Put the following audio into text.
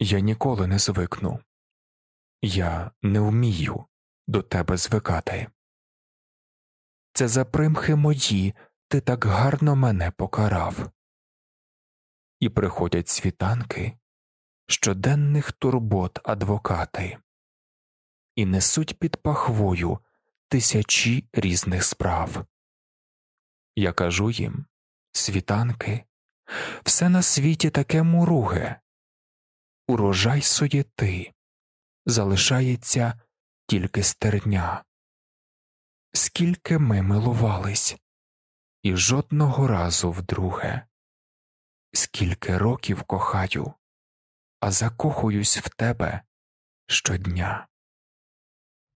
Я ніколи не звикну. Я не вмію до тебе звикати. Це за примхи мої ти так гарно мене покарав. І приходять світанки щоденних турбот адвокати і несуть під пахвою тисячі різних справ. Я кажу їм світанки, все на світі таке муруге урожай суєти залишається тільки стерня. Скільки ми милувались, і жодного разу вдруге, скільки років кохаю, а закохуюсь в тебе щодня.